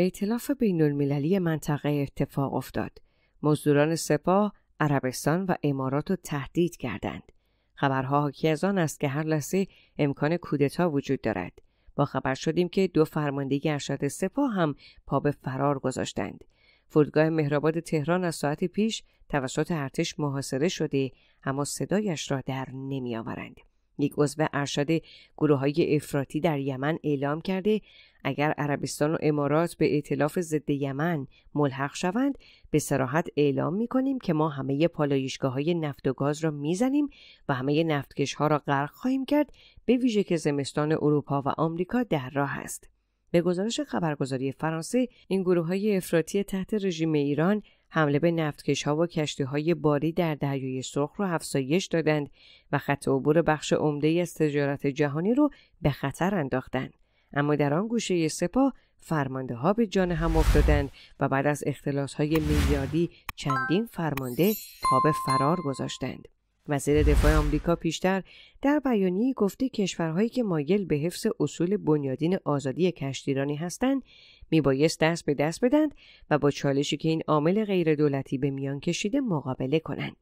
ائتلاف بین المللی منطقه اتفاق افتاد. مزدوران سپاه عربستان و امارات را تهدید کردند. خبرها حاکی از آن است که هر لحظه امکان کودتا وجود دارد. با خبر شدیم که دو فرمانده ارشد سپاه هم پا به فرار گذاشتند. فرودگاه مهرآباد تهران از ساعت پیش توسط ارتش محاصره شده اما صدایش را در نمیآورند. یک عضو ارشد گروه های افراطی در یمن اعلام کرده اگر عربستان و امارات به اعتلاف ضد یمن ملحق شوند به سراحت اعلام می کنیم که ما همه پالایشگاه های نفت و گاز را میزنیم و همه نفتکش ها را غرق خواهیم کرد به ویژه که زمستان اروپا و آمریکا در راه است. به گزارش خبرگزاری فرانسه این گروه های افراطی تحت رژیم ایران حمله به ها و های باری در دریای سرخ را افزایش دادند و خط عبور بخش عمده از تجارت جهانی رو به خطر انداختند اما در آن گوشه سپاه فرمانده ها به جان هم افتادند و بعد از اختلاس های میلیاردی چندین فرمانده تا به فرار گذاشتند وزیر دفاع آمریکا پیشتر در بیانیه گفته کشورهایی که مایل به حفظ اصول بنیادین آزادی کشتیرانی هستند میبایست دست به دست بدند و با چالشی که این عامل غیر دولتی به میان کشیده مقابله کنند.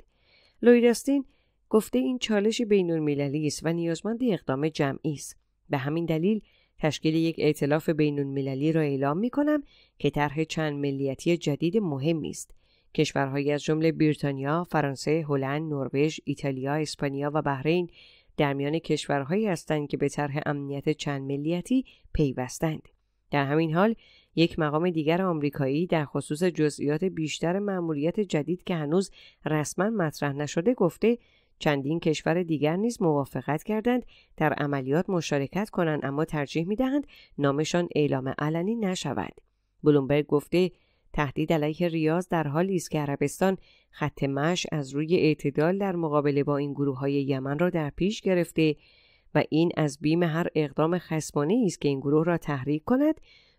لویداستین گفته این چالش بین المللی است و نیازمند اقدام جمعی است. به همین دلیل تشکیل یک ائتلاف بین المللی را اعلام می کنم که طرح چند ملیتی جدید مهمی است. کشورهایی از جمله بریتانیا، فرانسه، هلند، نروژ، ایتالیا، اسپانیا و بحرین در میان کشورهایی هستند که به طرح امنیت چند ملیتی پیوستند. در همین حال یک مقام دیگر آمریکایی در خصوص جزئیات بیشتر مأموریت جدید که هنوز رسما مطرح نشده گفته چندین کشور دیگر نیز موافقت کردند در عملیات مشارکت کنند اما ترجیح میدهند نامشان اعلام علنی نشود بلومبرگ گفته تهدید علیه ریاض در حالی است که عربستان خط مش از روی اعتدال در مقابله با این گروه های یمن را در پیش گرفته و این از بیم هر اقدام خسمانه است که این گروه را تحریک کند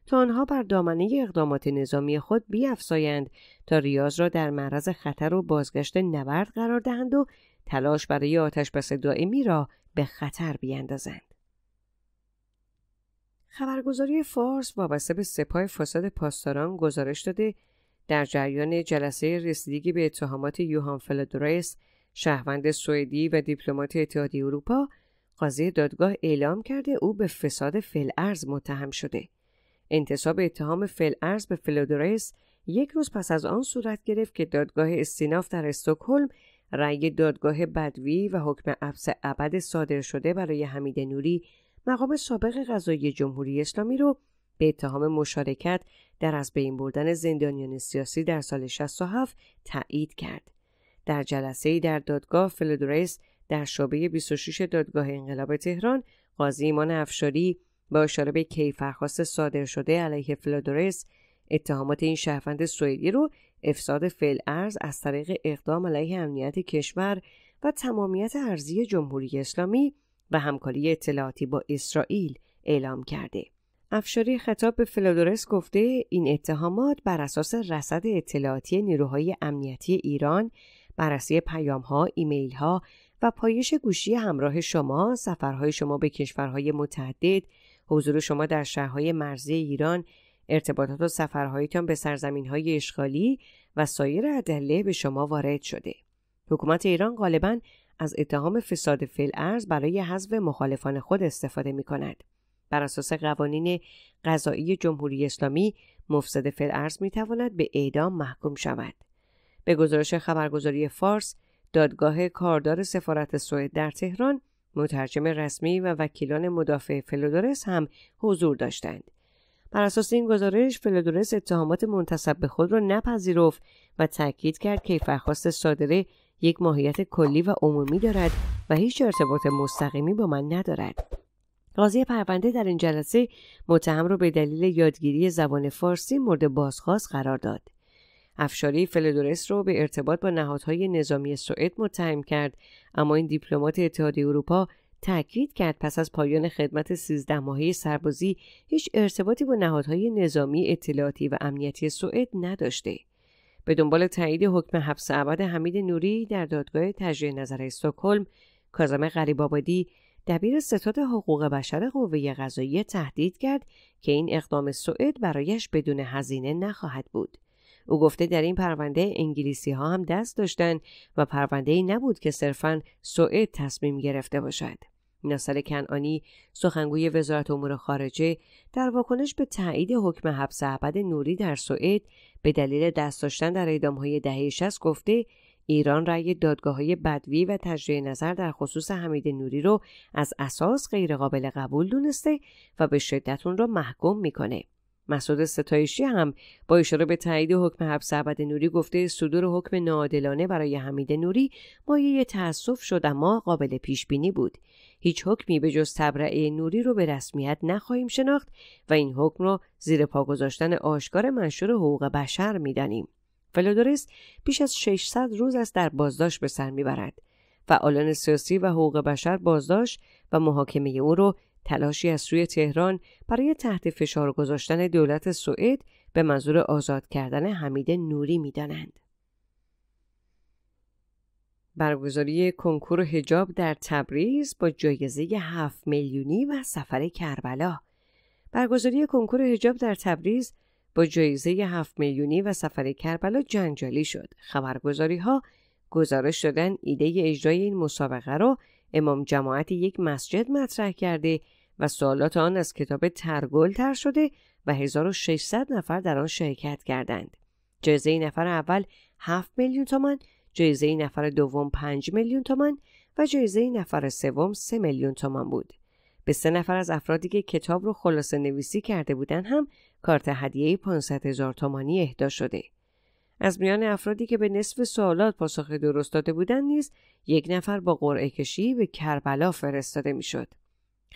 تا آنها بر دامنه اقدامات نظامی خود بیافزایند تا ریاض را در معرض خطر و بازگشت نبرد قرار دهند و تلاش برای آتش بس دائمی را به خطر بیاندازند. خبرگزاری فارس وابسته به سپاه فساد پاسداران گزارش داده در جریان جلسه رسیدگی به اتهامات یوهان فلادورس شهروند سوئدی و دیپلمات اتحادیه اروپا قاضی دادگاه اعلام کرده او به فساد فلعرز متهم شده. انتصاب اتهام فلعرز به فلودورس یک روز پس از آن صورت گرفت که دادگاه استیناف در استکهلم رأی دادگاه بدوی و حکم عبس ابد صادر شده برای حمید نوری مقام سابق قضایی جمهوری اسلامی رو به اتهام مشارکت در از بین بردن زندانیان سیاسی در سال 67 تایید کرد. در جلسه در دادگاه فلودورس در شعبه 26 دادگاه انقلاب تهران قاضی ایمان افشاری با اشاره به کیفرخواست صادر شده علیه فلادورس اتهامات این شهروند سوئدی رو افساد فعل ارز از طریق اقدام علیه امنیت کشور و تمامیت ارزی جمهوری اسلامی و همکاری اطلاعاتی با اسرائیل اعلام کرده. افشاری خطاب به فلادورس گفته این اتهامات بر اساس رصد اطلاعاتی نیروهای امنیتی ایران بررسی پیامها، ایمیلها و پایش گوشی همراه شما، سفرهای شما به کشورهای متعدد، حضور شما در شهرهای مرزی ایران، ارتباطات و سفرهایتان به سرزمینهای اشغالی و سایر ادله به شما وارد شده. حکومت ایران غالبا از اتهام فساد ارز برای حذف مخالفان خود استفاده می کند. بر اساس قوانین قضایی جمهوری اسلامی مفسد ارز می تواند به اعدام محکوم شود. به گزارش خبرگزاری فارس دادگاه کاردار سفارت سوئد در تهران مترجم رسمی و وکیلان مدافع فلودورس هم حضور داشتند بر اساس این گزارش فلودورس اتهامات منتصب به خود را نپذیرفت و تاکید کرد که فرخواست صادره یک ماهیت کلی و عمومی دارد و هیچ ارتباط مستقیمی با من ندارد قاضی پرونده در این جلسه متهم را به دلیل یادگیری زبان فارسی مورد بازخواست قرار داد افشاری فلدورس رو به ارتباط با نهادهای نظامی سوئد متهم کرد اما این دیپلمات اتحادیه اروپا تأکید کرد پس از پایان خدمت 13 ماهه سربازی هیچ ارتباطی با نهادهای نظامی اطلاعاتی و امنیتی سوئد نداشته به دنبال تایید حکم حبس ابد حمید نوری در دادگاه تجریه نظر استکهلم کازم غریبآبادی دبیر ستاد حقوق بشر قوه قضاییه تهدید کرد که این اقدام سوئد برایش بدون هزینه نخواهد بود او گفته در این پرونده انگلیسی ها هم دست داشتن و پرونده ای نبود که صرفا سوئد تصمیم گرفته باشد. ناصر کنعانی سخنگوی وزارت امور خارجه در واکنش به تایید حکم حبس ابد نوری در سوئد به دلیل دست داشتن در اعدامهای دهه 60 گفته ایران رأی دادگاه های بدوی و تجریه نظر در خصوص حمید نوری رو از اساس غیرقابل قبول دونسته و به شدت اون را محکوم میکنه. مسعود ستایشی هم با اشاره به تایید حکم حبس ابد نوری گفته صدور حکم ناعادلانه برای حمید نوری مایه تأسف شد اما قابل پیش بینی بود هیچ حکمی به جز تبرعه نوری رو به رسمیت نخواهیم شناخت و این حکم رو زیر پا گذاشتن آشکار منشور حقوق بشر میدانیم فلودورس بیش از 600 روز است در بازداشت به سر میبرد فعالان سیاسی و حقوق بشر بازداشت و محاکمه او رو تلاشی از سوی تهران برای تحت فشار گذاشتن دولت سوئد به منظور آزاد کردن حمید نوری میدانند. برگزاری کنکور هجاب در تبریز با جایزه 7 میلیونی و سفر کربلا برگزاری کنکور هجاب در تبریز با جایزه 7 میلیونی و سفر کربلا جنجالی شد. خبرگزاری ها گزارش دادن ایده اجرای این مسابقه را امام جماعت یک مسجد مطرح کرده و سوالات آن از کتاب ترگل تر شده و 1600 نفر در آن شرکت کردند. جایزه نفر اول 7 میلیون تومان، جایزه نفر دوم 5 میلیون تومان و جایزه نفر سوم 3 میلیون تومان بود. به سه نفر از افرادی که کتاب رو خلاصه نویسی کرده بودند هم کارت هدیه 500 هزار تومانی اهدا شده. از میان افرادی که به نصف سوالات پاسخ درست داده بودند نیز یک نفر با قرعه کشی به کربلا فرستاده میشد.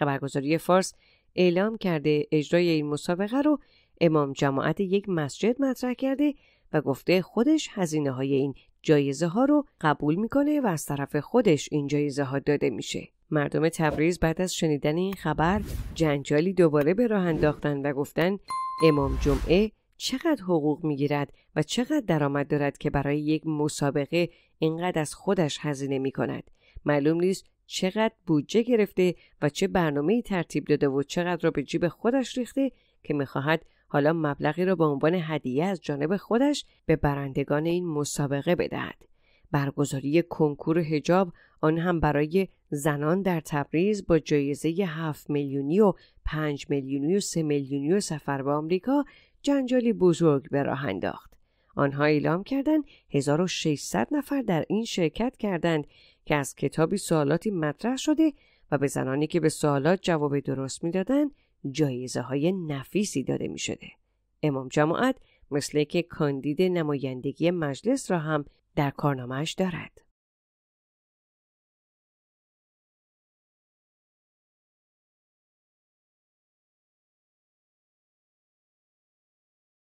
خبرگزاری فارس اعلام کرده اجرای این مسابقه رو امام جماعت یک مسجد مطرح کرده و گفته خودش هزینه های این جایزه ها رو قبول میکنه و از طرف خودش این جایزه ها داده میشه. مردم تبریز بعد از شنیدن این خبر جنجالی دوباره به راه انداختن و گفتن امام جمعه چقدر حقوق میگیرد و چقدر درآمد دارد که برای یک مسابقه اینقدر از خودش هزینه می کند. معلوم نیست چقدر بودجه گرفته و چه برنامه ترتیب داده و چقدر را به جیب خودش ریخته که میخواهد حالا مبلغی را به عنوان هدیه از جانب خودش به برندگان این مسابقه بدهد. برگزاری کنکور هجاب آن هم برای زنان در تبریز با جایزه 7 میلیونی و 5 میلیونی و 3 میلیونی و سفر به آمریکا جنجالی بزرگ به راه انداخت. آنها اعلام کردند 1600 نفر در این شرکت کردند که از کتابی سوالاتی مطرح شده و به زنانی که به سوالات جواب درست میدادند جایزه های نفیسی داده می شده. امام جماعت مثل که کاندید نمایندگی مجلس را هم در کارنامهش دارد.